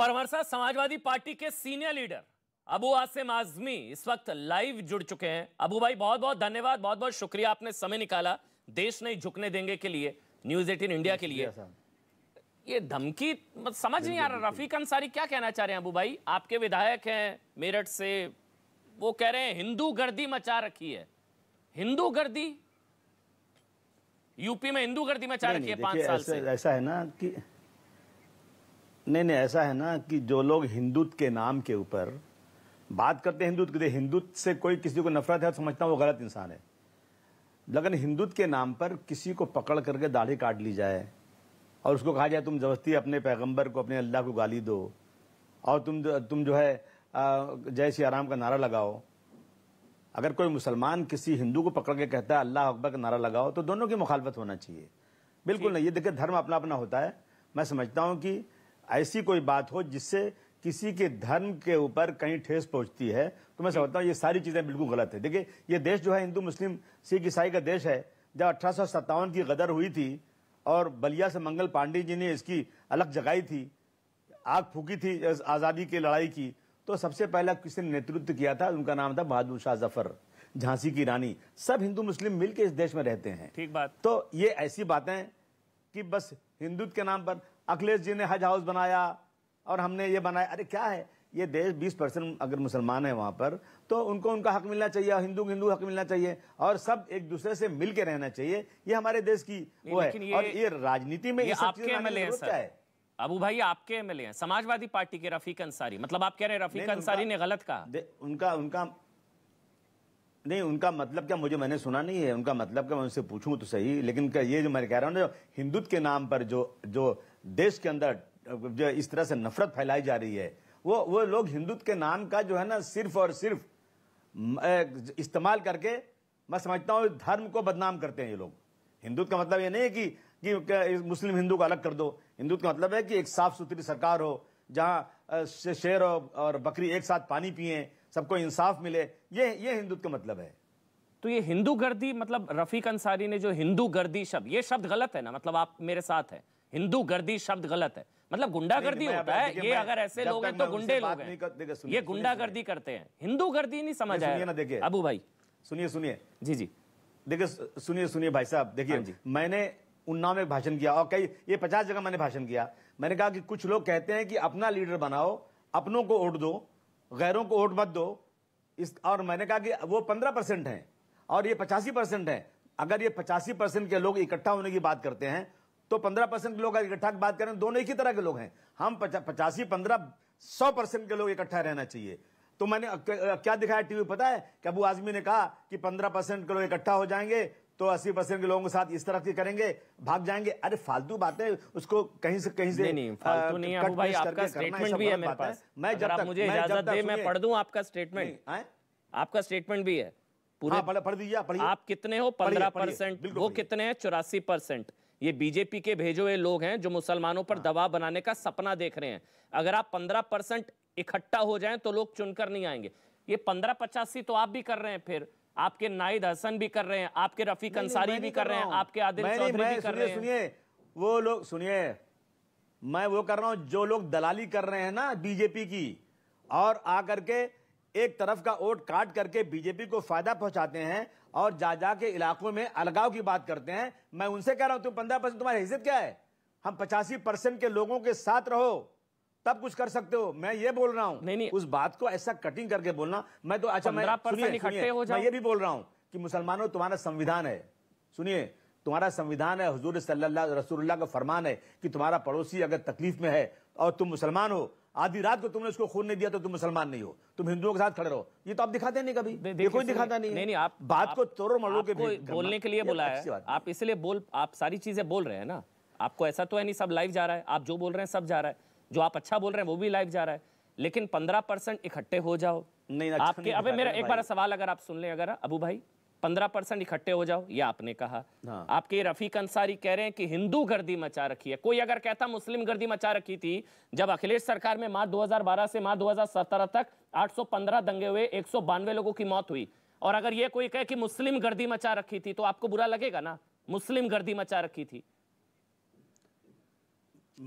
और हमारे साथ समाजवादी पार्टी के सीनियर लीडर अबू आसिम आजमी इस वक्त लाइव जुड़ चुके हैं अबू भाई बहुत बहुत धन्यवाद बहुत बहुत शुक्रिया आपने समय निकाला देश नहीं झुकने देंगे के लिए न्यूज एटीन इंडिया के लिए ये धमकी समझ नहीं आ रहा रफीक अंसारी क्या कहना चाह रहे हैं अबू भाई आपके विधायक हैं मेरठ से वो कह रहे हैं हिंदू गर्दी मचा रखी है हिंदू गर्दी यूपी में हिंदू गर्दी मचा रखी है पांच साल से ऐसा है ना कि नहीं नहीं ऐसा है ना कि जो लोग हिंदुत्व के नाम के ऊपर बात करते हैं हिंदुत्व हिंदुत्व से कोई किसी को नफरत है तो समझता हूँ वो गलत इंसान है लेकिन हिंदुत्व के नाम पर किसी को पकड़ करके दाढ़ी काट ली जाए और उसको कहा जाए तुम जबरदस्ती अपने पैगंबर को अपने अल्लाह को गाली दो और तुम तुम जो है जय श्री आराम का नारा लगाओ अगर कोई मुसलमान किसी हिंदू को पकड़ के कहता है अल्लाह अकबर का नारा लगाओ तो दोनों की मुखालफत होना चाहिए बिल्कुल नहीं ये देखिए धर्म अपना अपना होता है मैं समझता हूँ कि ऐसी कोई बात हो जिससे किसी के धर्म के ऊपर कहीं ठेस पहुंचती है तो मैं समझता हूँ ये सारी चीज़ें बिल्कुल गलत है देखिए ये देश जो है हिंदू मुस्लिम सिख ईसाई का देश है जब अठारह की गदर हुई थी और बलिया से मंगल पांडे जी ने इसकी अलग जगाई थी आग फूकी थी आज़ादी की लड़ाई की तो सबसे पहला ने नेतृत्व किया था उनका नाम था बहादुर शाह जफर झांसी की रानी सब हिंदू मुस्लिम मिलकर इस देश में रहते हैं ठीक बात तो ये ऐसी बातें कि बस हिंदुत्व के नाम पर अखिलेश जी ने हज हाउस बनाया और हमने ये बनाया अरे क्या है ये देश 20 परसेंट अगर मुसलमान है वहां पर तो उनको उनका हक मिलना चाहिए और हिंदू हिंदू हक मिलना चाहिए और सब एक दूसरे से मिल के रहना चाहिए ये हमारे देश की वो है ये, और ये राजनीति में ये आपके एमएलए है अबू भाई आपके एमएलए हैं समाजवादी पार्टी के रफीक अंसारी मतलब आप कह रहे हैं रफीक अंसारी ने गलत कहा उनका उनका नहीं उनका मतलब क्या मुझे मैंने सुना नहीं है उनका मतलब क्या मैं उनसे पूछूं तो सही लेकिन क्या ये जो मैं कह रहा हूँ ना हिंदुत्व के नाम पर जो जो देश के अंदर जो इस तरह से नफरत फैलाई जा रही है वो वो लोग हिंदुत्व के नाम का जो है ना सिर्फ और सिर्फ इस्तेमाल करके मैं समझता हूँ धर्म को बदनाम करते हैं ये लोग हिंदुत्व का मतलब ये नहीं है कि, कि मुस्लिम हिंदू को अलग कर दो हिंदुत्व का मतलब है कि एक साफ सुथरी सरकार हो जहाँ शेर और बकरी एक साथ पानी पिए सबको इंसाफ मिले ये ये हिंदुत्व का मतलब है तो ये हिंदू गर्दी मतलब रफीक अंसारी ने जो हिंदू गर्दी शब्द ये शब्द गलत है ना मतलब आप मेरे साथ हैं हिंदू गर्दी शब्द गलत है मतलब गुंडागर्दी होता है ये अगर ऐसे लोग हैं तो गुंडे लोग हैं ये गुंडागर्दी करते हैं हिंदू गर्दी नहीं समझ आया ना देखिए अबू भाई सुनिए सुनिए जी जी देखिए सुनिए सुनिए भाई साहब देखिए हाँ मैंने उन्नाव में भाषण किया और कई ये पचास जगह मैंने भाषण किया मैंने कहा कि कुछ लोग कहते हैं कि अपना लीडर बनाओ अपनों को वोट दो गैरों को वोट मत दो इस और मैंने कहा कि वो पंद्रह परसेंट हैं और ये पचासी परसेंट हैं अगर ये पचासी परसेंट के लोग इकट्ठा होने की बात करते हैं तो पंद्रह परसेंट के लोग इकट्ठा की बात करें दोनों एक ही तरह के लोग हैं हम पचासी पंद्रह सौ परसेंट के लोग इकट्ठा रहना चाहिए तो मैंने क्या दिखाया टीवी पता है कि अबू आजमी ने कहा कि पंद्रह परसेंट के लोग इकट्ठा हो जाएंगे तो अस्सी परसेंट के लोगों के साथ इस तरह की करेंगे भाग जाएंगे अरे फालतू बातें उसको कहीं से कहीं से नहीं, नहीं फालतू नहीं अबू भाई आपका स्टेटमेंट भी है मेरे पास मैं जब तक मुझे इजाजत दे मैं पढ़ दूं आपका स्टेटमेंट आपका स्टेटमेंट भी है पूरा हाँ, पढ़ दीजिए आप कितने हो पंद्रह परसेंट वो कितने हैं चौरासी परसेंट ये बीजेपी के भेजे हुए लोग हैं जो मुसलमानों पर हाँ। दबाव बनाने का सपना देख रहे हैं अगर आप पंद्रह परसेंट इकट्ठा हो जाए तो लोग चुनकर नहीं आएंगे ये पंद्रह पचासी तो आप भी कर रहे हैं फिर आपके नाइद हसन भी कर रहे हैं आपके रफीक अंसारी भी कर रहे हैं आपके आदिल चौधरी भी कर रहे हैं सुनिए वो लोग सुनिए मैं वो कर रहा हूं जो लोग दलाली कर रहे हैं ना बीजेपी की और आकर के एक तरफ का वोट काट करके बीजेपी को फायदा पहुंचाते हैं और जा जा के इलाकों में अलगाव की बात करते हैं मैं उनसे कह रहा हूं तुम पंद्रह परसेंट तुम्हारी हैसियत क्या है हम पचासी परसेंट के लोगों के साथ रहो तब कुछ कर सकते हो मैं ये बोल रहा हूँ नहीं, नहीं उस बात को ऐसा कटिंग करके बोलना मैं तो अच्छा मैं हो मैं ये भी बोल रहा हूँ कि मुसलमानों तुम्हारा संविधान है सुनिए तुम्हारा संविधान है हजूर सल्ला रसूल्ला का फरमान है कि तुम्हारा पड़ोसी अगर तकलीफ में है और तुम मुसलमान हो आधी रात को तुमने उसको खून नहीं दिया तो तुम मुसलमान नहीं हो तुम हिंदुओं के साथ खड़े रहो ये तो आप दिखाते नहीं कभी दे, कोई दिखाता नहीं नहीं नहीं आप बात को तोड़ो मरो के बोलने के लिए तो बोला है आप इसलिए बोल आप सारी चीजें बोल रहे हैं ना आपको ऐसा तो है नहीं सब लाइव जा रहा है आप जो बोल रहे हैं सब जा रहा है जो आप अच्छा बोल रहे हैं वो भी लाइव जा रहा है लेकिन पंद्रह परसेंट इकट्ठे हो जाओ नहीं अच्छा आपके अभी मेरा एक बार सवाल अगर आप सुन लें अगर अबू भाई पंद्रह परसेंट इकट्ठे हो जाओ ये आपने कहा हाँ। आपके रफीक अंसारी कह रहे हैं कि हिंदू गर्दी मचा रखी है कोई अगर कहता मुस्लिम गर्दी मचा रखी थी जब अखिलेश सरकार में मार्च 2012 से मार्च 2017 तक 815 दंगे हुए एक लोगों की मौत हुई और अगर ये कोई कहे कि मुस्लिम गर्दी मचा रखी थी तो आपको बुरा लगेगा ना मुस्लिम गर्दी मचा रखी थी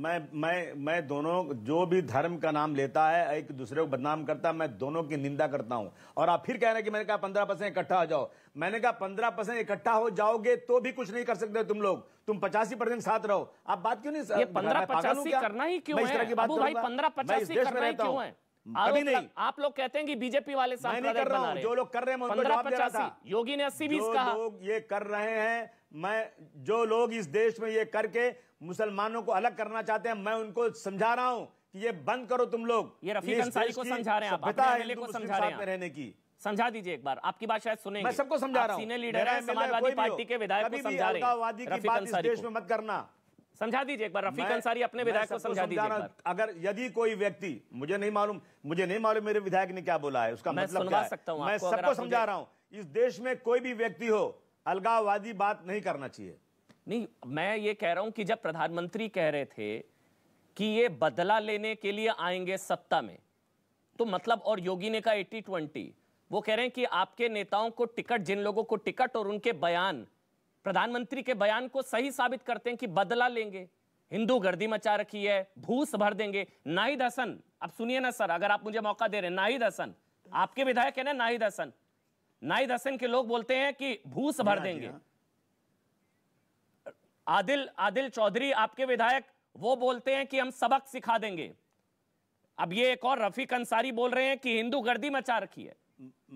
मैं मैं मैं दोनों जो भी धर्म का नाम लेता है एक दूसरे को बदनाम करता है मैं दोनों की निंदा करता हूं और आप फिर कह रहे हैं कि मैंने कहा पंद्रह परसेंट इकट्ठा हो जाओ मैंने कहा पंद्रह परसेंट इकट्ठा हो जाओगे तो भी कुछ नहीं कर सकते तुम लोग तुम पचासी परसेंट साथ रहो आप बात क्यों नहीं पंद्रह पचासी करना ही क्यों इस तरह की बात पंद्रह पचासी करना ही क्यों है अभी नहीं आप लोग कहते हैं कि बीजेपी वाले साथ मैं नहीं कर रहा हूं जो लोग कर रहे हैं उनको जवाब दे रहा था योगी ने अस्सी बीस कहा लोग ये कर रहे हैं मैं जो लोग इस देश में ये करके मुसलमानों को अलग करना चाहते हैं मैं उनको समझा रहा हूं कि ये बंद करो तुम लोग ये रफीक अंसारी को समझा रहे हैं आप अपने को समझा रहे हैं रहने की समझा दीजिए एक बार आपकी बात शायद सुनेंगे मैं सबको समझा रहा हूँ लीडर है समाजवादी पार्टी के विधायक को समझा रहे हैं की बात इस देश में मत करना समझा दीजिए एक बार रफीक अंसारी अपने विधायक को समझा दीजिए अगर यदि कोई व्यक्ति मुझे नहीं मालूम मुझे नहीं मालूम मेरे विधायक ने क्या बोला है उसका मतलब क्या सकता हूँ मैं सबको समझा रहा हूँ इस देश में कोई भी व्यक्ति हो अलगाववादी बात नहीं करना चाहिए नहीं मैं ये कह रहा हूं कि जब प्रधानमंत्री कह रहे थे कि ये बदला लेने के लिए आएंगे सत्ता में तो मतलब और योगी ने कहा एटी ट्वेंटी वो कह रहे हैं कि आपके नेताओं को टिकट जिन लोगों को टिकट और उनके बयान प्रधानमंत्री के बयान को सही साबित करते हैं कि बदला लेंगे हिंदू गर्दी मचा रखी है भूस भर देंगे नाहिद हसन अब सुनिए ना सर अगर आप मुझे मौका दे रहे हैं नाहिद हसन आपके विधायक है ना नाहिद हसन नाहिद हसन के लोग बोलते हैं कि भूस भर हाँ, देंगे हाँ। आदिल आदिल चौधरी आपके विधायक वो बोलते हैं कि हम सबक सिखा देंगे अब ये एक और रफीक अंसारी बोल रहे हैं कि हिंदू गर्दी मचा रखी है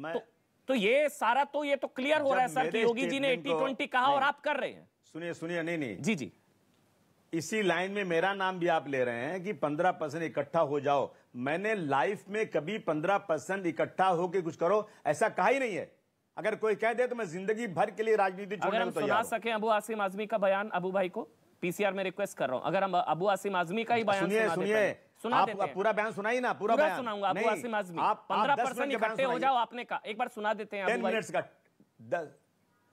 मैं तो, तो ये सारा तो ये तो क्लियर हो रहा है सर कि योगी जी ने एटी ट्वेंटी कहा और आप कर रहे हैं सुनिए सुनिए नहीं नहीं जी जी इसी लाइन में मेरा नाम भी आप ले रहे हैं कि पंद्रह परसेंट इकट्ठा हो जाओ मैंने लाइफ में कभी पंद्रह परसेंट इकट्ठा होके कुछ करो ऐसा कहा ही नहीं है अगर कोई कह दे तो मैं जिंदगी भर के लिए राजनीति अगर हम सुना सके अबू आसिम आजमी का बयान अबू भाई को पीसीआर में रिक्वेस्ट कर रहा हूँ अगर हम अबू आसिम आजमी का ही बयान सुनिए सुनिए सुना देते पूरा बयान ना पूरा, सुनाऊंगा अबू आसिम आजमी आप पंद्रह परसेंट हो जाओ आपने एक बार सुना देते हैं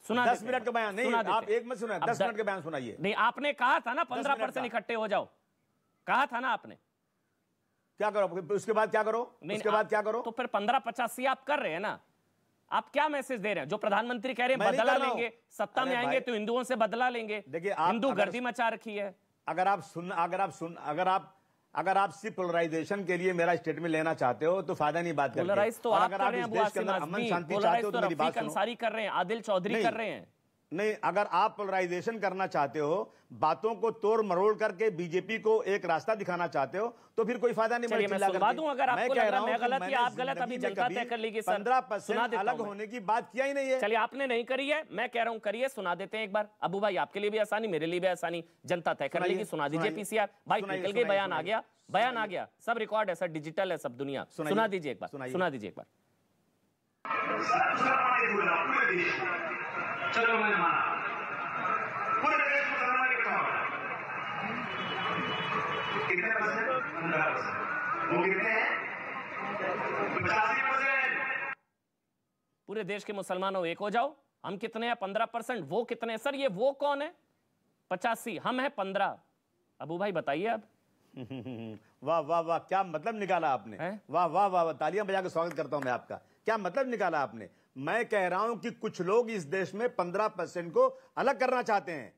सुना दस मिनट का बयान नहीं आप एक सुना दस मिनट का बयान सुनाइए नहीं आपने कहा था ना पंद्रह परसेंट इकट्ठे हो जाओ कहा था ना आपने क्या करो उसके बाद क्या करो उसके बाद क्या करो तो फिर पंद्रह पचासी आप कर रहे हैं ना आप क्या मैसेज दे रहे हैं जो प्रधानमंत्री कह रहे हैं बदला लेंगे सत्ता में आएंगे तो हिंदुओं से बदला लेंगे देखिए हिंदू गर्दी मचा रखी है अगर आप सुन अगर आप सुन अगर आप अगर आप सिर्फ पोलराइजेशन के लिए मेरा स्टेटमेंट लेना चाहते हो तो फायदा नहीं बात तो आप आप देश के अमन शांति चाहते हो तो, तो मेरी बात अंसारी कर रहे हैं आदिल चौधरी कर रहे हैं नहीं अगर आप पोलराइजेशन करना चाहते हो बातों को तोड़ मरोड़ करके बीजेपी को एक रास्ता दिखाना चाहते हो तो फिर कोई फायदा नहीं मैं दूं अगर आपको लग रहा गलत गलत या आप अभी जनता तय कर लेगी परसेंट अलग होने की बात किया ही नहीं है चलिए आपने नहीं करी है मैं कह रहा हूँ करिए सुना देते हैं एक बार अबू भाई आपके लिए भी आसानी मेरे लिए भी आसानी जनता तय कर लेगी सुना दीजिए पीसीआर भाई निकल गई बयान आ गया बयान आ गया सब रिकॉर्ड है सर डिजिटल है सब दुनिया सुना दीजिए एक बार सुना दीजिए एक बार चलो मैंने माना पूरे देश में इकट्ठा हो कितने पंद्रह वो कितने हैं पचासी पूरे देश के मुसलमानों एक हो जाओ हम कितने हैं पंद्रह परसेंट वो कितने सर ये वो कौन है पचासी हम हैं पंद्रह अबू भाई बताइए अब वाह वाह वाह क्या मतलब निकाला आपने वाह वाह वाह तालियां बजा के स्वागत करता हूं मैं आपका क्या मतलब निकाला आपने मैं कह रहा हूं कि कुछ लोग इस देश में पंद्रह परसेंट को अलग करना चाहते हैं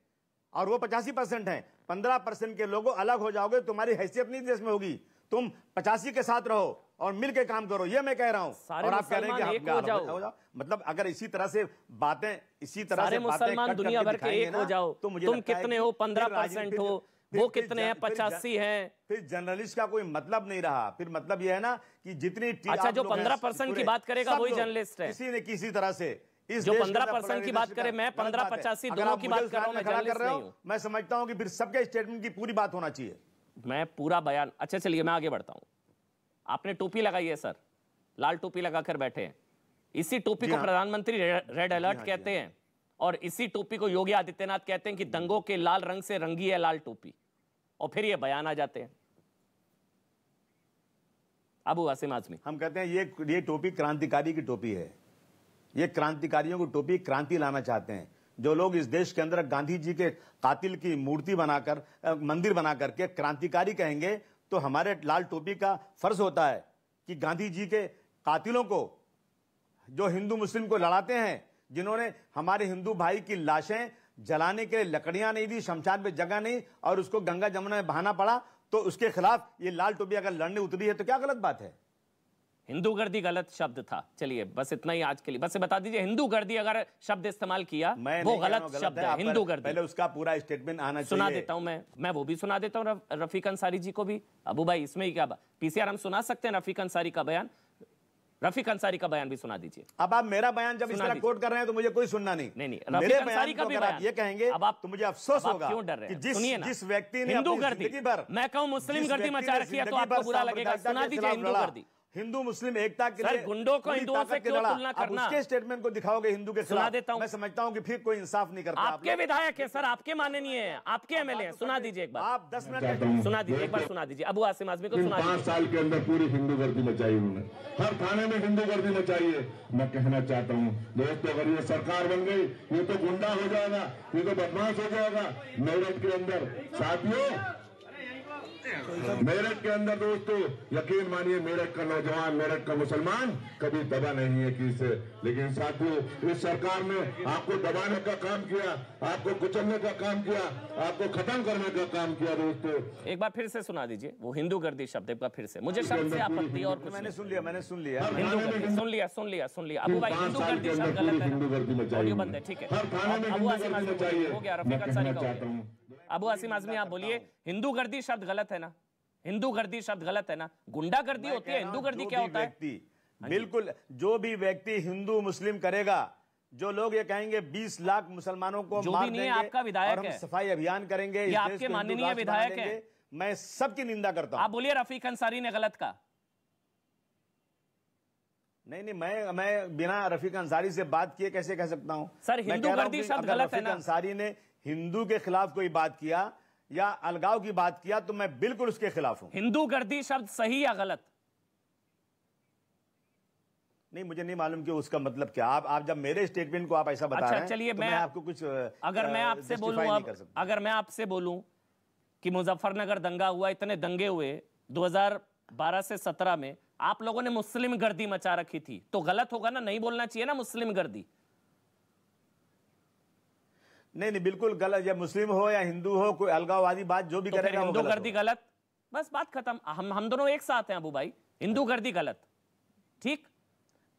और वो पचासी परसेंट है पंद्रह परसेंट के लोगों अलग हो जाओगे तुम्हारी हैसियत नहीं देश में होगी तुम पचासी के साथ रहो और मिल के काम करो ये मैं कह रहा हूँ और आप कह रहे हैं कि हो जाओ।, जाओ मतलब अगर इसी तरह से बातें इसी तरह से मुसलमान दुनिया भर के एक हो जाओ तो मुझे तुम कितने हो पंद्रह परसेंट हो वो कितने हैं पचासी हैं फिर जर्नलिस्ट का कोई मतलब नहीं रहा फिर मतलब यह है ना कि जितनी अच्छा जो पंद्रह परसेंट की बात करेगा वही जर्नलिस्ट है किसी ने किसी तरह से इस जो पंद्रह परसेंट की बात करें मैं पंद्रह पचासी दोनों की बात कर रहा हूँ मैं समझता हूँ कि फिर सबके स्टेटमेंट की पूरी बात होना चाहिए मैं पूरा बयान अच्छा चलिए मैं आगे बढ़ता हूँ आपने टोपी लगाई है सर लाल टोपी लगाकर बैठे हैं इसी टोपी को हाँ। प्रधानमंत्री रेड अलर्ट हाँ, कहते हाँ। हैं और इसी टोपी को योगी आदित्यनाथ कहते हैं कि दंगों के लाल रंग से रंगी है लाल टोपी और फिर ये बयान आ जाते हैं अबू आसिम आजमी हम कहते हैं ये ये टोपी क्रांतिकारी की टोपी है ये क्रांतिकारियों की टोपी क्रांति लाना चाहते हैं जो लोग इस देश के अंदर गांधी जी के कातिल की मूर्ति बनाकर मंदिर बना करके क्रांतिकारी कहेंगे तो हमारे लाल टोपी का फर्ज होता है कि गांधी जी के कातिलों को जो हिंदू मुस्लिम को लड़ाते हैं जिन्होंने हमारे हिंदू भाई की लाशें जलाने के लिए लकड़ियां नहीं दी शमशान पे जगह नहीं और उसको गंगा जमुना में बहाना पड़ा तो उसके खिलाफ ये लाल टोपी अगर लड़ने उतरी है तो क्या गलत बात है हिंदू गर्दी गलत शब्द था चलिए बस इतना ही आज के लिए बस बता दीजिए हिंदू गर्दी अगर शब्द इस्तेमाल किया मैं वो गलत, शब्द है हिंदू गर्दी पहले उसका पूरा स्टेटमेंट आना सुना देता हूं मैं मैं वो भी सुना देता हूँ रफीक अंसारी जी को भी अबू भाई इसमें ही क्या पीसीआर हम सुना सकते हैं रफीक अंसारी का बयान रफीक अंसारी का बयान भी सुना दीजिए अब आप मेरा बयान जब इस तरह कोट कर रहे हैं तो मुझे कोई सुनना नहीं नहीं नहीं मेरे बयान का भी बयान ये कहेंगे अब आप तो मुझे अफसोस होगा क्यों डर रहे हैं जिस जिस व्यक्ति ने हिंदू गर्दी मैं कहूं मुस्लिम गर्दी मचा रखी है तो आपको बुरा लगेगा सुना दीजिए हिंदू गर्दी हिंदू मुस्लिम एकता के लिए गुंडों को हिंदुओं से क्यों तुलना करना उसके स्टेटमेंट को दिखाओगे हिंदू के सुना देता हूं मैं समझता हूं कि फिर कोई इंसाफ नहीं करता आपके विधायक है सर आपके माने नहीं है आपके एमएलए तो सुना दीजिए एक बार आप दस मिनट सुना दीजिए एक बार सुना दीजिए अबू आसिम आजमी को सुना पांच साल के अंदर पूरी हिंदू गर्दी मचाई उन्होंने हर थाने में हिंदू गर्दी मचाई है मैं कहना चाहता हूँ दोस्तों अगर ये सरकार बन गई ये तो गुंडा हो जाएगा ये तो बदमाश हो जाएगा मेरठ के अंदर साथियों मेरठ के अंदर दोस्तों यकीन मानिए मेरठ का नौजवान मेरठ का मुसलमान कभी दबा नहीं है से लेकिन साथियों इस सरकार ने आपको दबाने का काम किया आपको कुचलने का काम किया आपको खत्म करने का काम किया दोस्तों एक बार फिर से सुना दीजिए वो हिंदू गर्दी शब्द का फिर से मुझे शब्द से आपत्ति और कुछ मैंने सुन लिया मैंने सुन लिया हिंदू सुन लिया सुन लिया सुन लिया अबू भाई हिंदू गर्दी शब्द गलत है ठीक है हो गया का अबू असीम आजमी आप बोलिए हिंदू गर्दी शब्द गलत है ना हिंदू गर्दी शब्द गलत है ना गुंडा गर्दी होती है हिंदू गर्दी क्या होता है हाँ बिल्कुल जो भी व्यक्ति हिंदू मुस्लिम करेगा जो लोग ये कहेंगे 20 लाख मुसलमानों को जो मार भी नहीं है आपका विधायक है सफाई अभियान करेंगे ये आपके माननीय विधायक है मैं सबकी निंदा करता हूं आप बोलिए रफीक अंसारी ने गलत कहा नहीं नहीं मैं मैं बिना रफीक अंसारी से बात किए कैसे कह सकता हूं सर हिंदू गर्दी शब्द गलत है ना अंसारी ने हिंदू के खिलाफ कोई बात किया या अलगाव की बात किया तो मैं बिल्कुल उसके खिलाफ हूं हिंदू गर्दी शब्द सही या गलत नहीं मुझे नहीं मालूम कि उसका मतलब क्या आप आप जब मेरे स्टेटमेंट को आप ऐसा बता अच्छा, रहे हैं चलिए तो मैं, मैं आपको कुछ अगर आ, मैं आपसे बोलूं आप, अगर मैं आपसे बोलूं कि मुजफ्फरनगर दंगा हुआ इतने दंगे हुए 2012 से 17 में आप लोगों ने मुस्लिम गर्दी मचा रखी थी तो गलत होगा ना नहीं बोलना चाहिए ना मुस्लिम गर्दी नहीं नहीं बिल्कुल गलत या मुस्लिम हो या हिंदू हो कोई अलगाववादी बात जो भी तो करेगा हिंदू कर दी गलत बस बात खत्म हम हम दोनों एक साथ हैं अबू भाई हिंदू कर दी गलत ठीक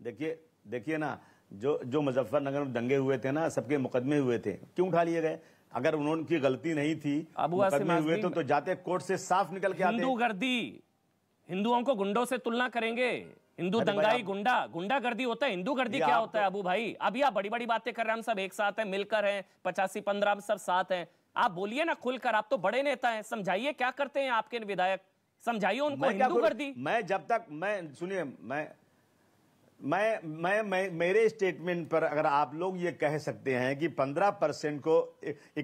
देखिए देखिए ना जो जो मुजफ्फरनगर में दंगे हुए थे ना सबके मुकदमे हुए थे क्यों उठा लिए गए अगर की गलती नहीं थी अबू मुकदमे हुए तो, तो जाते कोर्ट से साफ निकल के हिंदू गर्दी हिंदुओं को गुंडों से तुलना करेंगे हिंदू दंगाई गुंडा गुंडागर्दी होता है हिंदू गर्दी क्या होता है अबू भाई अभी आप बड़ी बड़ी बातें कर रहे हैं हम सब एक साथ हैं मिलकर हैं पचासी पंद्रह सब साथ हैं आप बोलिए ना खुलकर आप तो बड़े नेता हैं समझाइए क्या करते हैं आपके विधायक समझाइए उनको हिंदू गर्दी मैं जब तक मैं सुनिए मैं मैं मैं मैं मेरे स्टेटमेंट पर अगर आप लोग ये कह सकते हैं कि पंद्रह परसेंट को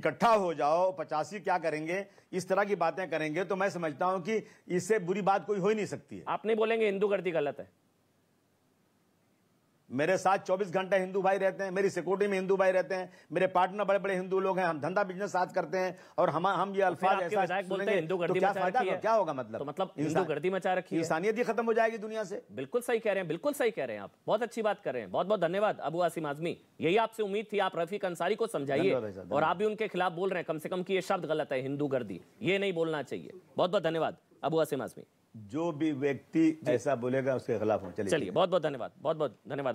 इकट्ठा हो जाओ पचासी क्या करेंगे इस तरह की बातें करेंगे तो मैं समझता हूं कि इससे बुरी बात कोई हो ही नहीं सकती है आप नहीं बोलेंगे हिंदू गर्दी गलत है मेरे साथ 24 घंटे हिंदू भाई रहते हैं मेरी सिक्योरिटी में हिंदू भाई रहते हैं मेरे पार्टनर बड़े बड़े हिंदू लोग हैं हम धंधा बिजनेस साथ करते हैं और हम हम ये तो अल्फाज ऐसा हिंदू तो गर्दी तो क्या, क्या होगा मतलब तो मतलब हिंदू गर्दी मचा रखी इंसानियत ही खत्म हो जाएगी दुनिया से बिल्कुल सही कह रहे हैं बिल्कुल सही कह रहे हैं आप बहुत अच्छी बात कर रहे हैं बहुत बहुत धन्यवाद अबू आसिम आजमी यही आपसे उम्मीद थी आप रफीक अंसारी को समझाइए और आप भी उनके खिलाफ बोल रहे हैं कम से कम की ये शब्द गलत है हिंदू गर्दी ये नहीं बोलना चाहिए बहुत बहुत धन्यवाद अबू आसिम आजमी जो भी व्यक्ति ऐसा बोलेगा उसके खिलाफ हो चलिए बहुत बहुत धन्यवाद बहुत बहुत धन्यवाद